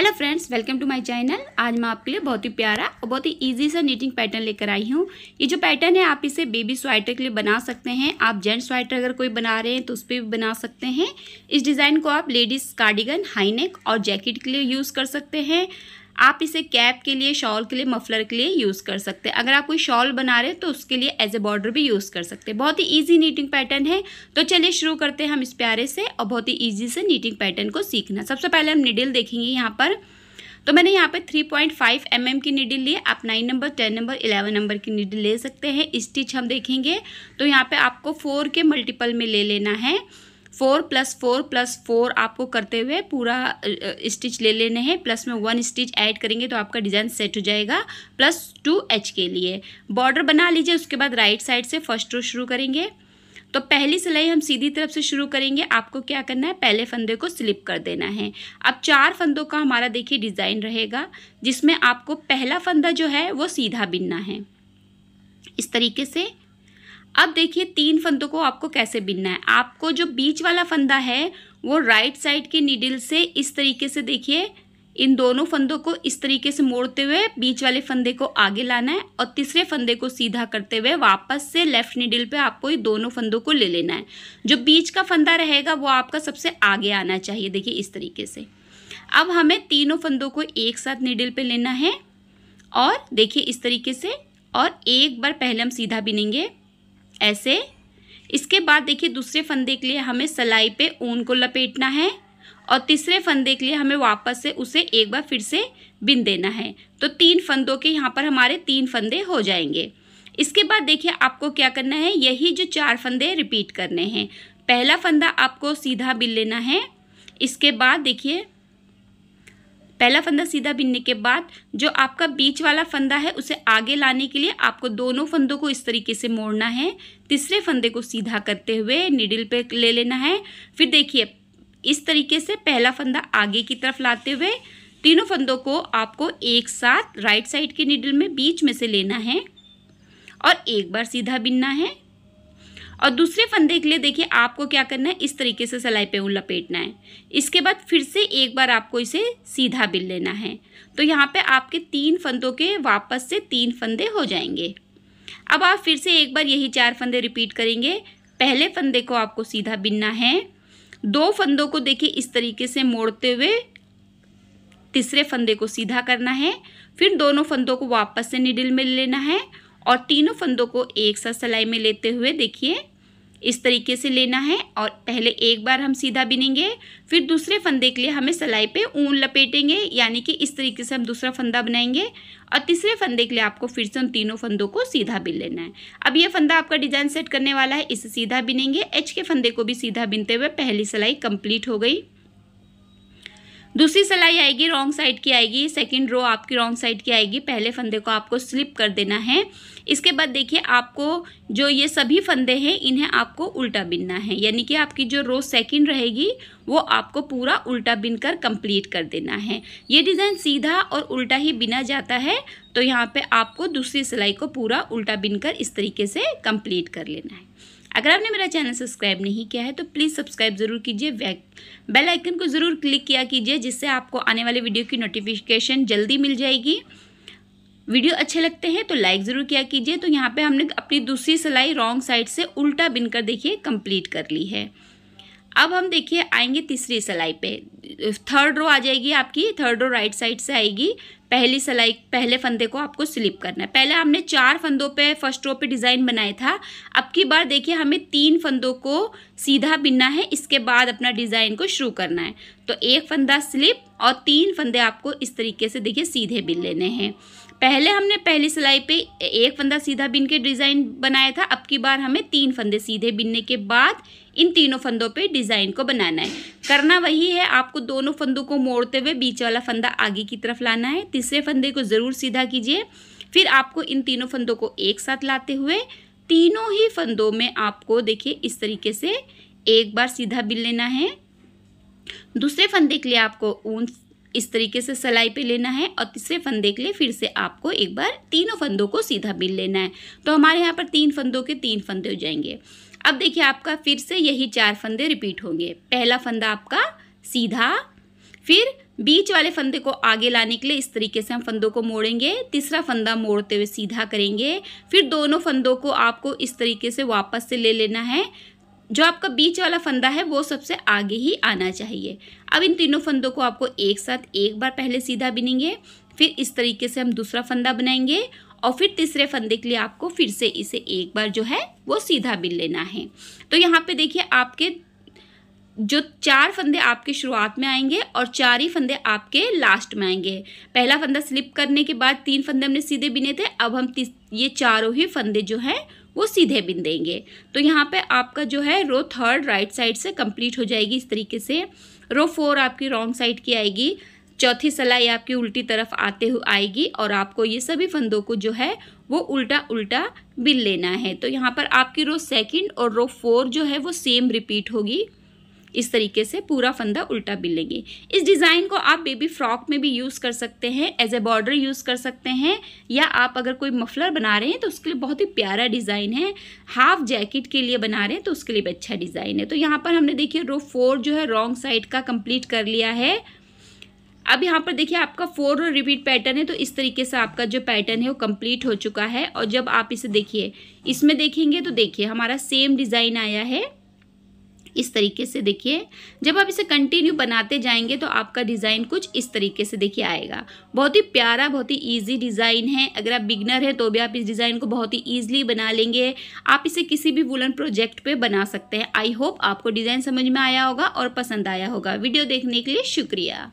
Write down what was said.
hello friends welcome to my channel आज मैं आपके लिए बहुत ही प्यारा और बहुत ही इजी सा नीटिंग पैटर्न लेकर आई हूँ ये जो पैटर्न है आप इसे बेबी स्वेटर के लिए बना सकते हैं आप जेंट्स स्वेटर अगर कोई बना रहे हैं तो उस पर भी बना सकते हैं इस डिज़ाइन को आप लेडीज़ कार्डिगन हाईनेक और जैकेट के लिए यूज़ कर सकते हैं आप इसे कैप के लिए शॉल के लिए मफलर के लिए यूज़ कर सकते हैं अगर आप कोई शॉल बना रहे हैं तो उसके लिए एज ए बॉर्डर भी यूज़ कर सकते हैं बहुत ही ईजी नीटिंग पैटर्न है तो चलिए शुरू करते हैं हम इस प्यारे से और बहुत ही ईजी से नीटिंग पैटर्न को सीखना सबसे पहले हम निडिल देखेंगे यहाँ पर तो मैंने यहाँ पे 3.5 पॉइंट mm की निडिल ली आप 9 नंबर 10 नंबर 11 नंबर की निडिल ले सकते हैं स्टिच हम देखेंगे तो यहाँ पे आपको फोर के मल्टीपल में ले लेना है four plus four plus four आपको करते हुए पूरा स्टिच ले लेने हैं प्लस में वन स्टिच ऐड करेंगे तो आपका डिज़ाइन सेट हो जाएगा प्लस टू एच के लिए बॉर्डर बना लीजिए उसके बाद राइट साइड से फर्स्ट रो शुरू करेंगे तो पहली सिलाई हम सीधी तरफ से शुरू करेंगे आपको क्या करना है पहले फंदे को स्लिप कर देना है अब चार फंदों का हमारा देखिए डिज़ाइन रहेगा जिसमें आपको पहला फंदा जो है वो सीधा बिनना है इस तरीके से अब देखिए तीन फंदों को आपको कैसे बिनना है आपको जो बीच वाला फंदा है वो राइट साइड के निडिल से इस तरीके से देखिए इन दोनों फंदों को इस तरीके से मोड़ते हुए बीच वाले फंदे को आगे लाना है और तीसरे फंदे को सीधा करते हुए वापस से लेफ्ट निडिल पे आपको ये दोनों फंदों को ले लेना है जो बीच का फंदा रहेगा वो आपका सबसे आगे आना चाहिए देखिए इस तरीके से अब हमें तीनों फंदों को एक साथ निडिल पे लेना है और देखिए इस तरीके से और एक बार पहले हम सीधा बिनेंगे ऐसे इसके बाद देखिए दूसरे फंदे के लिए हमें सलाई पे ऊन को लपेटना है और तीसरे फंदे के लिए हमें वापस से उसे एक बार फिर से बिन देना है तो तीन फंदों के यहाँ पर हमारे तीन फंदे हो जाएंगे इसके बाद देखिए आपको क्या करना है यही जो चार फंदे रिपीट करने हैं पहला फंदा आपको सीधा बिन लेना है इसके बाद देखिए पहला फंदा सीधा बिनने के बाद जो आपका बीच वाला फंदा है उसे आगे लाने के लिए आपको दोनों फंदों को इस तरीके से मोड़ना है तीसरे फंदे को सीधा करते हुए निडिल पे ले लेना है फिर देखिए इस तरीके से पहला फंदा आगे की तरफ लाते हुए तीनों फंदों को आपको एक साथ राइट साइड के निडिल में बीच में से लेना है और एक बार सीधा बिनना है और दूसरे फंदे के लिए देखिए आपको क्या करना है इस तरीके से सिलाई पे ऊन लपेटना है इसके बाद फिर से एक बार आपको इसे सीधा बिल लेना है तो यहाँ पे आपके तीन फंदों के वापस से तीन फंदे हो जाएंगे अब आप फिर से एक बार यही चार फंदे रिपीट करेंगे पहले फंदे को आपको सीधा बिनना है दो फंदों को देखिए इस तरीके से मोड़ते हुए तीसरे फंदे को सीधा करना है फिर दोनों फंदों को वापस से निडिल में लेना है और तीनों फंदों को एक साथ सिलाई में लेते हुए देखिए इस तरीके से लेना है और पहले एक बार हम सीधा बिनेंगे फिर दूसरे फंदे के लिए हमें सिलाई पे ऊन लपेटेंगे यानी कि इस तरीके से हम दूसरा फंदा बनाएंगे और तीसरे फंदे के लिए आपको फिर से उन तीनों फंदों को सीधा बिन लेना है अब ये फंदा आपका डिजाइन सेट करने वाला है इसे सीधा बिनेंगे एच के फंदे को भी सीधा बिनते हुए पहली सिलाई कंप्लीट हो गई दूसरी सिलाई आएगी रॉन्ग साइड की आएगी सेकंड रो आपकी रॉन्ग साइड की आएगी पहले फंदे को आपको स्लिप कर देना है इसके बाद देखिए आपको जो ये सभी फंदे हैं इन्हें आपको उल्टा बिनना है यानी कि आपकी जो रो सेकंड रहेगी वो आपको पूरा उल्टा बिन कर कंप्लीट कर देना है ये डिज़ाइन सीधा और उल्टा ही बिना जाता है तो यहाँ पर आपको दूसरी सिलाई को पूरा उल्टा बिन कर इस तरीके से कम्प्लीट कर लेना है अगर आपने मेरा चैनल सब्सक्राइब नहीं किया है तो प्लीज़ सब्सक्राइब ज़रूर कीजिए बेल आइकन को ज़रूर क्लिक किया कीजिए जिससे आपको आने वाले वीडियो की नोटिफिकेशन जल्दी मिल जाएगी वीडियो अच्छे लगते हैं तो लाइक ज़रूर किया कीजिए तो यहाँ पे हमने अपनी दूसरी सिलाई रॉन्ग साइड से उल्टा बिन कर देखिए कंप्लीट कर ली है अब हम देखिए आएंगे तीसरी सिलाई पे थर्ड रो आ जाएगी आपकी थर्ड रो राइट साइड से आएगी पहली सिलाई पहले फंदे को आपको स्लिप करना है पहले हमने चार फंदों पे फर्स्ट रो पे डिज़ाइन बनाया था अब की बार देखिए हमें तीन फंदों को सीधा बिनना है इसके बाद अपना डिज़ाइन को शुरू करना है तो एक फंदा स्लिप और तीन फंदे आपको इस तरीके से देखिए सीधे बिन लेने हैं पहले हमने पहली सिलाई पे एक फंदा सीधा बिन के डिज़ाइन बनाया था अब की बार हमें तीन फंदे सीधे बिनने के बाद इन तीनों फंदों पे डिज़ाइन को बनाना है करना वही है आपको दोनों फंदों को मोड़ते हुए बीच वाला फंदा आगे की तरफ लाना है तीसरे फंदे को ज़रूर सीधा कीजिए फिर आपको इन तीनों फंदों को एक साथ लाते हुए तीनों ही फंदों में आपको देखिए इस तरीके से एक बार सीधा बिल लेना है दूसरे फंदे के लिए आपको ऊन इस तरीके से सलाई पे लेना है और तीसरे फंदे के लिए फिर से आपको एक बार तीनों फंदों को सीधा बिल लेना है तो हमारे यहाँ पर तीन फंदों के तीन फंदे हो जाएंगे अब देखिए आपका फिर से यही चार फंदे रिपीट होंगे पहला फंदा आपका सीधा फिर बीच वाले फंदे को आगे लाने के लिए इस तरीके से हम फंदों को मोड़ेंगे तीसरा फंदा मोड़ते हुए सीधा करेंगे फिर दोनों फंदों को आपको इस तरीके से वापस से ले लेना है जो आपका बीच वाला फंदा है वो सबसे आगे ही आना चाहिए अब इन तीनों फंदों को आपको एक साथ एक बार पहले सीधा बिनेंगे फिर इस तरीके से हम दूसरा फंदा बनाएंगे और फिर तीसरे फंदे के लिए आपको फिर से इसे एक बार जो है वो सीधा बिन लेना है तो यहाँ पे देखिए आपके जो चार फंदे आपके शुरुआत में आएंगे और चार ही फंदे आपके लास्ट में आएंगे पहला फंदा स्लिप करने के बाद तीन फंदे हमने सीधे बिने थे अब हम ये चारों ही फंदे जो हैं वो सीधे बिन देंगे तो यहाँ पे आपका जो है रो थर्ड राइट साइड से कंप्लीट हो जाएगी इस तरीके से रो फोर आपकी रॉन्ग साइड की आएगी चौथी सलाई आपकी उल्टी तरफ आते हुए आएगी और आपको ये सभी फंदों को जो है वो उल्टा उल्टा बिन लेना है तो यहाँ पर आपकी रो सेकंड और रो फोर जो है वो सेम रिपीट होगी इस तरीके से पूरा फंदा उल्टा बिलेंगे इस डिज़ाइन को आप बेबी फ्रॉक में भी यूज़ कर सकते हैं एज ए बॉर्डर यूज़ कर सकते हैं या आप अगर कोई मफलर बना रहे हैं तो उसके लिए बहुत ही प्यारा डिज़ाइन है हाफ जैकेट के लिए बना रहे हैं तो उसके लिए भी अच्छा डिज़ाइन है तो यहाँ पर हमने देखिए रो फोर जो है रॉन्ग साइड का कंप्लीट कर लिया है अब यहाँ पर देखिए आपका फोर और रिपीट पैटर्न है तो इस तरीके से आपका जो पैटर्न है वो कंप्लीट हो चुका है और जब आप इसे देखिए इसमें देखेंगे तो देखिए हमारा सेम डिज़ाइन आया है इस तरीके से देखिए जब आप इसे कंटिन्यू बनाते जाएंगे तो आपका डिज़ाइन कुछ इस तरीके से देखिए आएगा बहुत ही प्यारा बहुत ही इजी डिज़ाइन है अगर आप बिगनर हैं तो भी आप इस डिज़ाइन को बहुत ही इजीली बना लेंगे आप इसे किसी भी वुलन प्रोजेक्ट पे बना सकते हैं आई होप आपको डिज़ाइन समझ में आया होगा और पसंद आया होगा वीडियो देखने के लिए शुक्रिया